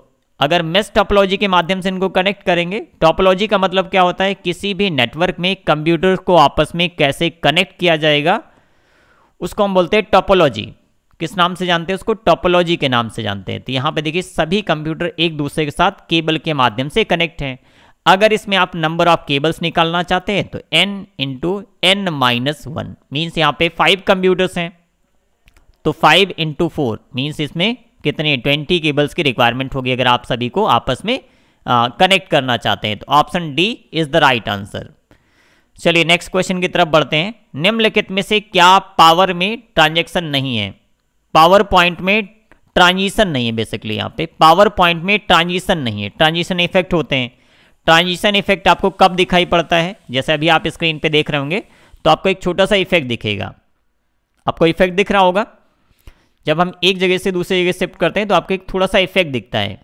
अगर मेस टॉपोलॉजी के माध्यम से इनको कनेक्ट करेंगे टॉपोलॉजी का मतलब क्या होता है किसी भी नेटवर्क में कंप्यूटर को आपस में कैसे कनेक्ट किया जाएगा उसको हम बोलते हैं टोपोलॉजी किस नाम से जानते हैं उसको टोपोलॉजी के नाम से जानते हैं तो यहाँ पे देखिए सभी कंप्यूटर एक दूसरे के साथ केबल के माध्यम से कनेक्ट हैं अगर इसमें आप नंबर ऑफ केबल्स निकालना चाहते हैं तो n into N minus one means यहाँ पे फाइव कंप्यूटर्स हैं तो फाइव इंटू फोर मीन्स इसमें कितने ट्वेंटी केबल्स की रिक्वायरमेंट होगी अगर आप सभी को आपस में कनेक्ट करना चाहते हैं तो option D is the right answer चलिए नेक्स्ट क्वेश्चन की तरफ बढ़ते हैं निम्नलिखित में से क्या पावर में ट्रांजेक्शन नहीं है पावर पॉइंट में ट्रांजिशन नहीं है बेसिकली यहाँ पे पावर पॉइंट में ट्रांजिशन नहीं है ट्रांजिशन इफेक्ट होते हैं ट्रांजिशन इफेक्ट आपको कब दिखाई पड़ता है जैसे अभी आप स्क्रीन पे देख रहे होंगे तो आपको एक छोटा सा इफेक्ट दिखेगा आपको इफेक्ट दिख रहा होगा जब हम एक जगह से दूसरी जगह शिफ्ट करते हैं तो आपको एक थोड़ा सा इफेक्ट दिखता है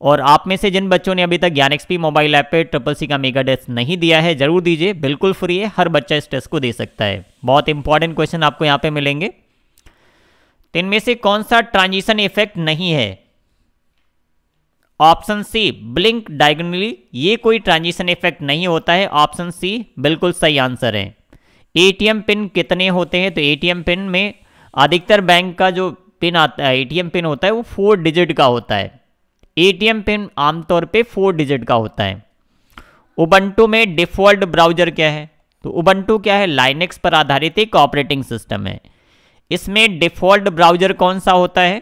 और आप में से जिन बच्चों ने अभी तक ज्ञान एक्सपी मोबाइल ऐप पे ट्रिपल सी का मेगा टेस्ट नहीं दिया है जरूर दीजिए बिल्कुल फ्री है हर बच्चा इस टेस्ट को दे सकता है बहुत इंपॉर्टेंट क्वेश्चन आपको यहाँ पे मिलेंगे तो इनमें से कौन सा ट्रांजिशन इफेक्ट नहीं है ऑप्शन सी ब्लिंक डायगोनली ये कोई ट्रांजिशन इफेक्ट नहीं होता है ऑप्शन सी बिल्कुल सही आंसर है एटीएम पिन कितने होते हैं तो एटीएम पिन में अधिकतर बैंक का जो पिन आता है एटीएम पिन होता है वो फोर डिजिट का होता है एटीएम पिन आमतौर पे फोर डिजिट का होता है उबंटू में डिफ़ॉल्ट ब्राउज़र क्या है तो उबंटू क्या है लाइनेक्स पर आधारित एक ऑपरेटिंग सिस्टम है इसमें डिफ़ॉल्ट ब्राउज़र कौन सा होता है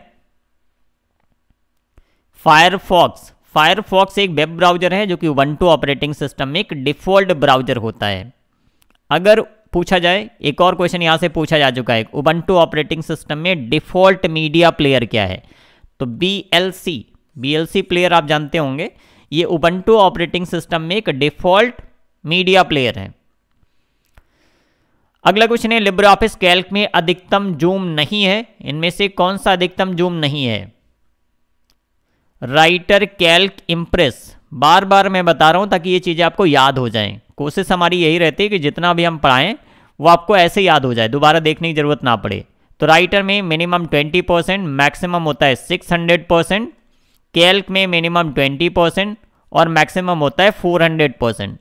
फायरफॉक्स फायरफॉक्स एक वेब ब्राउज़र है जो कि उबंटू ऑपरेटिंग सिस्टम में एक डिफ़ॉल्ट ब्राउज़र होता है अगर पूछा जाए एक और क्वेश्चन यहां से पूछा जा चुका है उबंटू ऑपरेटिंग सिस्टम में डिफ़ॉल्ट मीडिया प्लेयर क्या है तो V L C V player आप जानते होंगे ये उबंटू ऑपरेटिंग सिस्टम में एक डिफॉल्ट मीडिया प्लेयर है अगला क्वेश्चन है लिब्रे ऑफिस कैल्क में अधिकतम जूम नहीं है इनमें से कौन सा अधिकतम जूम नहीं है राइटर कैल्क इंप्रेस बार बार मैं बता रहा हूं ताकि ये चीज़ें आपको याद हो जाएं कोशिश हमारी यही रहती है कि जितना भी हम पढ़ाएं वो आपको ऐसे याद हो जाए दोबारा देखने की जरूरत ना पड़े तो राइटर में मिनिमम ट्वेंटी परसेंट मैक्सिमम होता है सिक्स हंड्रेड परसेंट कैल्क में मिनिमम ट्वेंटी परसेंट और मैक्सिमम होता है फोर हंड्रेड परसेंट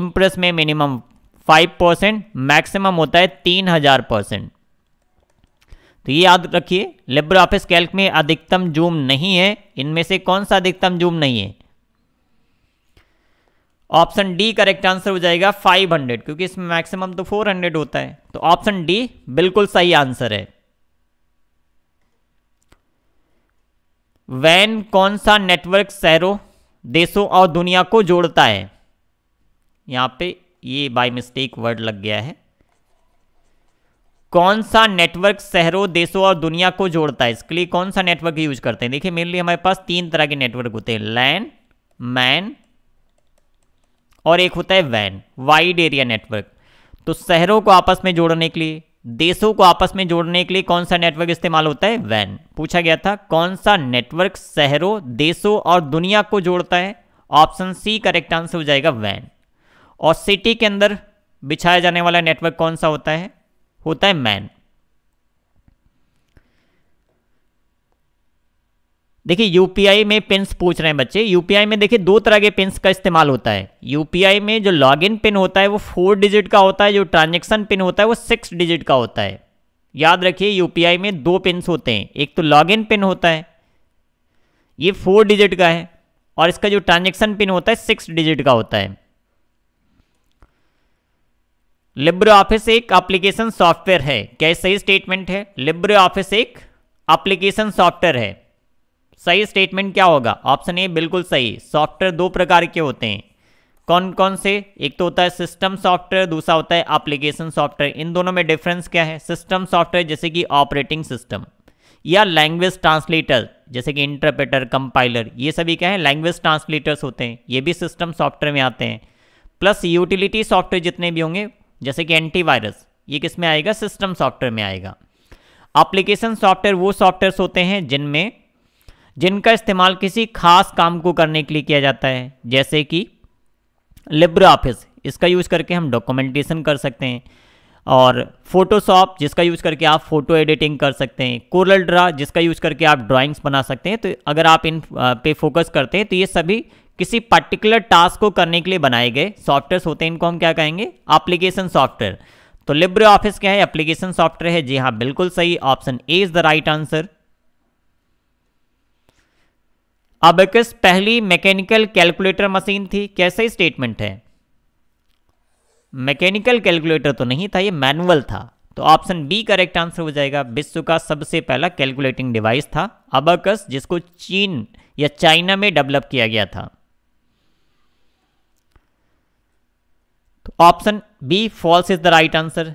इम्प्रेस में मिनिमम फाइव परसेंट मैक्सिमम होता है तीन हजार परसेंट तो ये याद रखिए लेबर ऑफिस कैल्क में अधिकतम जूम नहीं है इनमें से कौन सा अधिकतम जूम नहीं है ऑप्शन डी करेक्ट आंसर हो जाएगा 500 क्योंकि इसमें मैक्सिमम तो 400 होता है तो ऑप्शन डी बिल्कुल सही आंसर है वैन कौन सा नेटवर्क शहरों देशों और दुनिया को जोड़ता है यहाँ पे ये बाय मिस्टेक वर्ड लग गया है कौन सा नेटवर्क शहरों देशों और दुनिया को जोड़ता है इसके लिए कौन सा नेटवर्क यूज करते हैं देखिए मेनली हमारे पास तीन तरह के नेटवर्क होते हैं लैन मैन और एक होता है वैन वाइड एरिया नेटवर्क तो शहरों को आपस में जोड़ने के लिए देशों को आपस में जोड़ने के लिए कौन सा नेटवर्क इस्तेमाल होता है वैन पूछा गया था कौन सा नेटवर्क शहरों देशों और दुनिया को जोड़ता है ऑप्शन सी करेक्ट आंसर हो जाएगा वैन और सिटी के अंदर बिछाया जाने वाला नेटवर्क कौन सा होता है होता है मैन देखिए यूपीआई में पिन पूछ रहे हैं बच्चे यूपीआई में देखिए दो तरह के पिन का इस्तेमाल होता है यूपीआई में जो लॉगिन पिन होता है वो फोर डिजिट का होता है जो ट्रांजेक्शन पिन होता है वो सिक्स डिजिट का होता है याद रखिए यूपीआई में दो पिन होते हैं एक तो लॉगिन पिन होता है ये फोर डिजिट का है और इसका जो ट्रांजेक्शन पिन होता है सिक्स डिजिट का होता है लिब्र ऑफिस एक एप्लीकेशन सॉफ्टवेयर है क्या सही स्टेटमेंट है लिब्र ऑफिस एक एप्लीकेशन सॉफ्टवेयर है सही स्टेटमेंट क्या होगा ऑप्शन ए बिल्कुल सही सॉफ्टवेयर दो प्रकार के होते हैं कौन कौन से एक तो होता है सिस्टम सॉफ्टवेयर दूसरा होता है एप्लीकेशन सॉफ्टवेयर इन दोनों में डिफरेंस क्या है सिस्टम सॉफ्टवेयर जैसे कि ऑपरेटिंग सिस्टम या लैंग्वेज ट्रांसलेटर जैसे कि इंटरप्रेटर कंपाइलर ये सभी क्या है लैंग्वेज ट्रांसलेटर्स होते हैं ये भी सिस्टम सॉफ्टवेयर में आते हैं प्लस यूटिलिटी सॉफ्टवेयर जितने भी होंगे जैसे कि एंटीवायरस ये किस में आएगा सिस्टम सॉफ्टवेयर में आएगा एप्लीकेशन सॉफ्टवेयर वो सॉफ्टवेयर होते हैं जिनमें जिनका इस्तेमाल किसी खास काम को करने के लिए किया जाता है जैसे कि लिब्र ऑफिस इसका यूज़ करके हम डॉक्यूमेंटेशन कर सकते हैं और फोटोशॉप जिसका यूज़ करके आप फोटो एडिटिंग कर सकते हैं कोरल ड्रा जिसका यूज़ करके आप ड्राइंग्स बना सकते हैं तो अगर आप इन पे फोकस करते हैं तो ये सभी किसी पर्टिकुलर टास्क को करने के लिए बनाए गए सॉफ्टवेयर होते हैं इनको हम क्या कहेंगे एप्लीकेशन सॉफ्टवेयर तो लिब्रे ऑफिस क्या है एप्लीकेशन सॉफ्टवेयर है जी हाँ बिल्कुल सही option A is the right answer abacus पहली मैकेनिकल कैलकुलेटर मशीन थी कैसे स्टेटमेंट है मैकेनिकल कैलकुलेटर तो नहीं था ये मैनुअल था तो ऑप्शन बी करेक्ट आंसर हो जाएगा विश्व का सबसे पहला कैलकुलेटिंग डिवाइस था अबकस जिसको चीन या चाइना में डेवलप किया गया था तो option B false is the right answer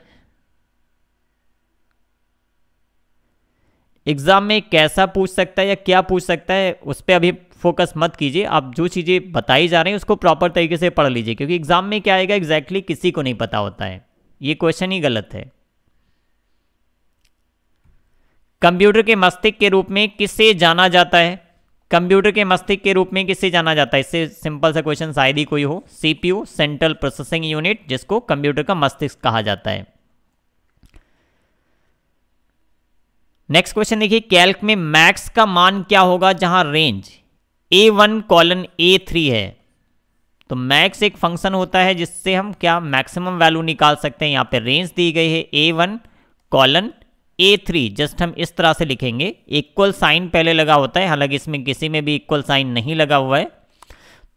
exam में कैसा पूछ सकता है या क्या पूछ सकता है उस पर अभी फोकस मत कीजिए आप जो चीज़ें बताई जा रही हैं उसको प्रॉपर तरीके से पढ़ लीजिए क्योंकि एग्ज़ाम में क्या आएगा एग्जैक्टली exactly किसी को नहीं पता होता है ये क्वेश्चन ही गलत है कंप्यूटर के मस्तिष्क के रूप में किसे जाना जाता है कंप्यूटर के मस्तिष्क के रूप में किसे जाना जाता है इससे सिंपल सा क्वेश्चन शायद ही कोई हो सीपीयू सेंट्रल प्रोसेसिंग यूनिट जिसको कंप्यूटर का मस्तिष्क कहा जाता है नेक्स्ट क्वेश्चन देखिए कैल्क में मैक्स का मान क्या होगा जहां range A one colon A three है तो मैक्स एक फंक्शन होता है जिससे हम क्या मैक्सिमम वैल्यू निकाल सकते हैं यहाँ पे रेंज दी गई है A one colon A three just हम इस तरह से लिखेंगे इक्वल साइन पहले लगा होता है हालांकि इसमें किसी में भी इक्वल साइन नहीं लगा हुआ है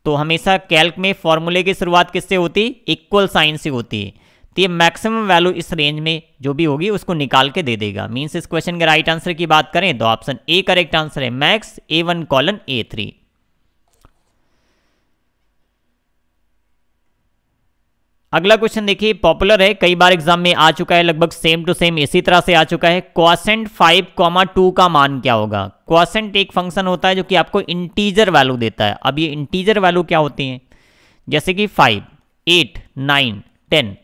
तो हमेशा कैल्क में फॉर्मूले की शुरुआत किससे होती इक्वल साइन से होती है तो ये मैक्सिमम वैल्यू इस रेंज में जो भी होगी उसको निकाल के दे देगा मीन्स इस क्वेश्चन के राइट आंसर की बात करें तो ऑप्शन ए करेक्ट आंसर है max A one colon A three अगला क्वेश्चन देखिए पॉपुलर है कई बार एग्जाम में आ चुका है लगभग सेम टू सेम इसी तरह से आ चुका है क्वासेंट फाइव कॉमा टू का मान क्या होगा क्वासेंट एक फंक्शन होता है जो कि आपको इंटीजर वैल्यू देता है अब ये इंटीजर वैल्यू क्या होती है जैसे कि five eight nine ten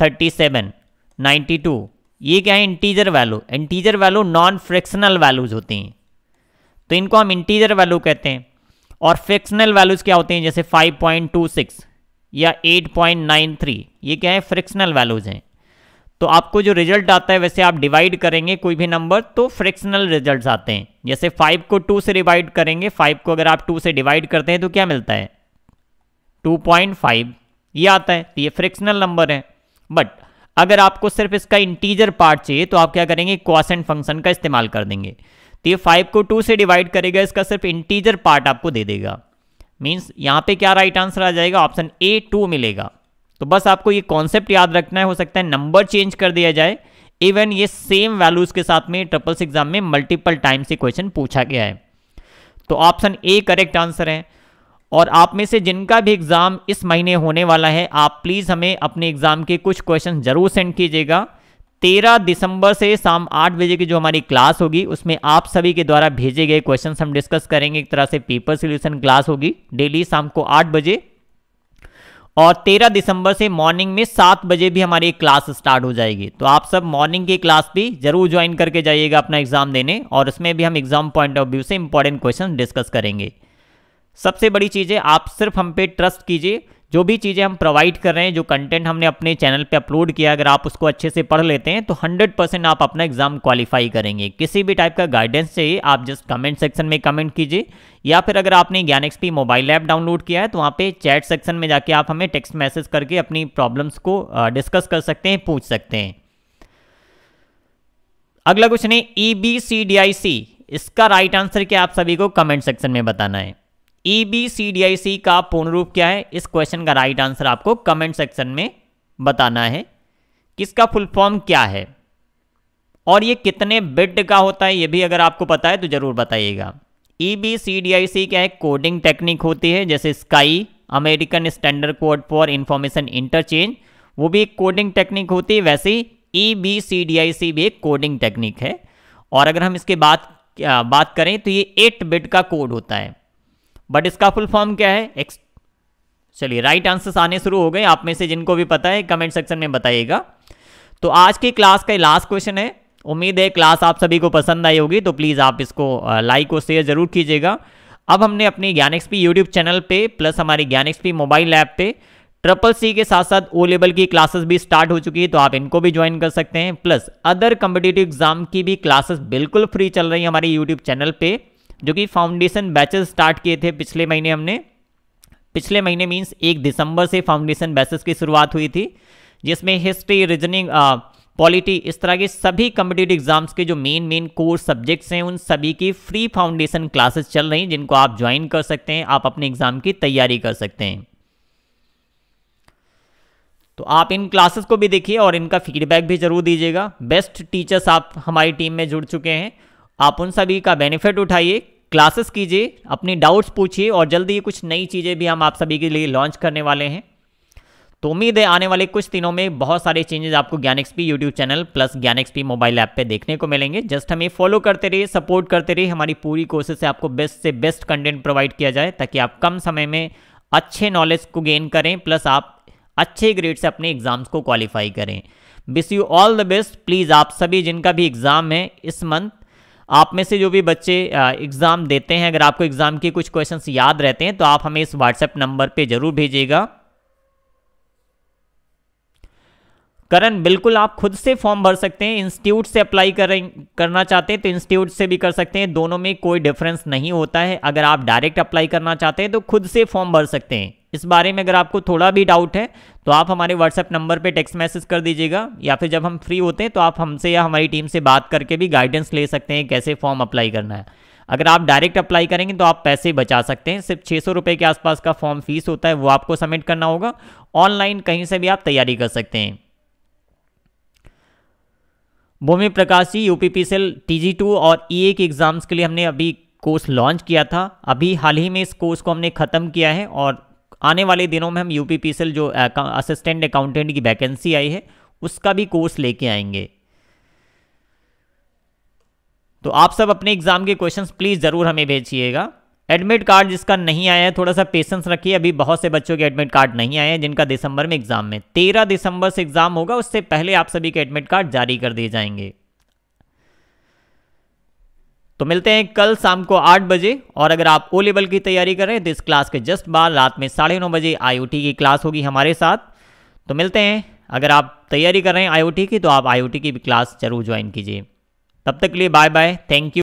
thirty seven ninety two ये क्या है integer value integer value non fractional values होती हैं तो इनको हम इंटीजर वैल्यू कहते हैं और फ्रिक्शनल वैल्यूज़ क्या होते हैं जैसे फाइव पॉइंट टू सिक्स या एट पॉइंट नाइन थ्री ये क्या है फ्रिक्शनल वैल्यूज़ हैं तो आपको जो रिजल्ट आता है वैसे आप डिवाइड करेंगे कोई भी नंबर तो फ्रिक्शनल रिजल्ट आते हैं जैसे फाइव को टू से डिवाइड करेंगे फाइव को अगर आप टू से डिवाइड करते हैं तो क्या मिलता है टू पॉइंट फाइव ये आता है तो ये फ्रिक्शनल नंबर है बट अगर आपको सिर्फ इसका इंटीजर पार्ट चाहिए तो आप क्या करेंगे क्वासेंट फंक्शन का इस्तेमाल कर देंगे तो ये फाइव को टू से डिवाइड करेगा इसका सिर्फ इंटीजर पार्ट आपको दे देगा मीन्स यहाँ पे क्या राइट आंसर आ जाएगा ऑप्शन ए टू मिलेगा तो बस आपको ये कॉन्सेप्ट याद रखना है हो सकता है नंबर चेंज कर दिया जाए इवन ये सेम वैल्यूज के साथ में ट्रिपल्स एग्जाम में मल्टीपल टाइम से क्वेश्चन पूछा गया है तो ऑप्शन ए करेक्ट आंसर है और आप में से जिनका भी एग्ज़ाम इस महीने होने वाला है आप प्लीज़ हमें अपने एग्ज़ाम के कुछ क्वेश्चन ज़रूर सेंड कीजिएगा तेरह दिसंबर से शाम आठ बजे की जो हमारी क्लास होगी उसमें आप सभी के द्वारा भेजे गए क्वेश्चन हम डिस्कस करेंगे एक तरह से पेपर सोल्यूशन क्लास होगी डेली शाम को आठ बजे और 13 दिसंबर से मॉर्निंग में सात बजे भी हमारी क्लास स्टार्ट हो जाएगी तो आप सब मॉर्निंग की क्लास भी जरूर ज्वाइन करके जाइएगा अपना एग्जाम देने और उसमें भी हम एग्जाम पॉइंट ऑफ व्यू से इंपॉर्टेंट क्वेश्चन डिस्कस करेंगे सबसे बड़ी चीज़ है आप सिर्फ हम पे ट्रस्ट कीजिए जो भी चीज़ें हम प्रोवाइड कर रहे हैं जो कंटेंट हमने अपने चैनल पे अपलोड किया अगर आप उसको अच्छे से पढ़ लेते हैं तो 100 परसेंट आप अपना एग्जाम क्वालिफाई करेंगे किसी भी टाइप का गाइडेंस चाहिए आप जस्ट कमेंट सेक्शन में कमेंट कीजिए या फिर अगर आपने ज्ञान एक्सपी मोबाइल ऐप डाउनलोड किया है तो वहाँ पर चैट सेक्शन में जाके आप हमें टेक्स्ट मैसेज करके अपनी प्रॉब्लम्स को डिस्कस कर सकते हैं पूछ सकते हैं अगला क्वेश्चन है E B C D I सी इसका राइट आंसर क्या आप सभी को कमेंट सेक्शन में बताना है E B C D I सी का पूर्ण रूप क्या है इस क्वेश्चन का राइट आंसर आपको कमेंट सेक्शन में बताना है किसका फुल फॉर्म क्या है और ये कितने बिट का होता है ये भी अगर आपको पता है तो ज़रूर बताइएगा E B C D I सी क्या है कोडिंग टेक्निक होती है जैसे ASCII American standard code for information interchange वो भी एक कोडिंग टेक्निक होती है वैसे ही E B C D I सी भी एक कोडिंग टेक्निक है और अगर हम इसके बात बात करें तो ये एट बिट का कोड होता है बट इसका फुल फॉर्म क्या है एक्स चलिए राइट आंसर्स आने शुरू हो गए आप में से जिनको भी पता है कमेंट सेक्शन में बताइएगा तो आज की क्लास का लास्ट क्वेश्चन है उम्मीद है क्लास आप सभी को पसंद आई होगी तो प्लीज़ आप इसको लाइक और शेयर जरूर कीजिएगा अब हमने अपने ज्ञान एक्सपी यूट्यूब चैनल पे प्लस हमारी ज्ञान एक्सपी मोबाइल ऐप पे ट्रिपल सी के साथ साथ ओ लेवल की क्लासेस भी स्टार्ट हो चुकी है तो आप इनको भी ज्वाइन कर सकते हैं प्लस अदर कम्पिटेटिव एग्जाम की भी क्लासेस बिल्कुल फ्री चल रही है हमारे यूट्यूब चैनल पर जो कि फाउंडेशन बैचेस स्टार्ट किए थे पिछले महीने हमने पिछले महीने मींस एक दिसंबर से फाउंडेशन बैचेस की शुरुआत हुई थी जिसमें हिस्ट्री रीजनिंग पॉलिटी इस तरह के सभी कम्पिटेटिव एग्जाम्स के जो मेन मेन कोर सब्जेक्ट्स हैं उन सभी की फ्री फाउंडेशन क्लासेस चल रही हैं जिनको आप ज्वाइन कर सकते हैं आप अपने एग्जाम की तैयारी कर सकते हैं तो आप इन क्लासेस को भी देखिए और इनका फीडबैक भी जरूर दीजिएगा बेस्ट टीचर्स आप हमारी टीम में जुड़ चुके हैं आप उन सभी का बेनिफिट उठाइए क्लासेस कीजिए अपनी डाउट्स पूछिए और जल्दी ही कुछ नई चीज़ें भी हम आप सभी के लिए लॉन्च करने वाले हैं तो उम्मीद है आने वाले कुछ दिनों में बहुत सारे चेंजेस आपको Gyan XP YouTube channel plus Gyan XP mobile app पे देखने को मिलेंगे जस्ट हमें फॉलो करते रहिए सपोर्ट करते रहिए हमारी पूरी कोशिश है आपको बेस्ट से बेस्ट कंटेंट प्रोवाइड किया जाए ताकि आप कम समय में अच्छे नॉलेज को गेन करें प्लस आप अच्छे ग्रेड से अपने एग्जाम्स को क्वालिफाई करें wish you all the best please आप सभी जिनका भी एग्ज़ाम है इस मंथ आप में से जो भी बच्चे एग्ज़ाम देते हैं अगर आपको एग्ज़ाम के कुछ क्वेश्चंस याद रहते हैं तो आप हमें इस व्हाट्सएप नंबर पे ज़रूर भेजिएगा करण बिल्कुल आप खुद से फॉर्म भर सकते हैं इंस्टीट्यूट से अप्लाई करें करना चाहते हैं तो इंस्टीट्यूट से भी कर सकते हैं दोनों में कोई डिफरेंस नहीं होता है अगर आप डायरेक्ट अप्लाई करना चाहते हैं तो खुद से फॉर्म भर सकते हैं इस बारे में अगर आपको थोड़ा भी डाउट है तो आप हमारे व्हाट्सएप नंबर पे टेक्स्ट मैसेज कर दीजिएगा या फिर जब हम फ्री होते हैं तो आप हमसे या हमारी टीम से बात करके भी गाइडेंस ले सकते हैं कैसे फॉर्म अप्लाई करना है अगर आप डायरेक्ट अप्लाई करेंगे तो आप पैसे बचा सकते हैं सिर्फ छः सौ के आसपास का फॉर्म फीस होता है वो आपको सबमिट करना होगा ऑनलाइन कहीं से भी आप तैयारी कर सकते हैं Bhumi Prakash ji UPP cell two और ई के एग्ज़ाम्स के लिए हमने अभी कोर्स लॉन्च किया था अभी हाल ही में इस कोर्स को हमने ख़त्म किया है और आने वाले दिनों में हम यू पी जो असिस्टेंट अकाउंटेंट की वैकेंसी आई है उसका भी कोर्स लेके आएंगे तो आप सब अपने एग्जाम के क्वेश्चंस प्लीज़ ज़रूर हमें भेजिएगा एडमिट कार्ड जिसका नहीं आया है थोड़ा सा पेशेंस रखिए अभी बहुत से बच्चों के एडमिट कार्ड नहीं आए हैं जिनका दिसंबर में एग्जाम में तेरह दिसंबर से एग्जाम होगा उससे पहले आप सभी के एडमिट कार्ड जारी कर दिए जाएंगे तो मिलते हैं कल शाम को आठ बजे और अगर आप ओ लेवल की तैयारी कर रहे हैं तो इस क्लास के जस्ट बाद रात में साढ़े नौ बजे आईओटी की क्लास होगी हमारे साथ तो मिलते हैं अगर आप तैयारी कर रहे हैं आईओटी की तो आप आईओटी की भी क्लास जरूर ज्वाइन कीजिए तब तक के लिए बाय बाय थैंक यू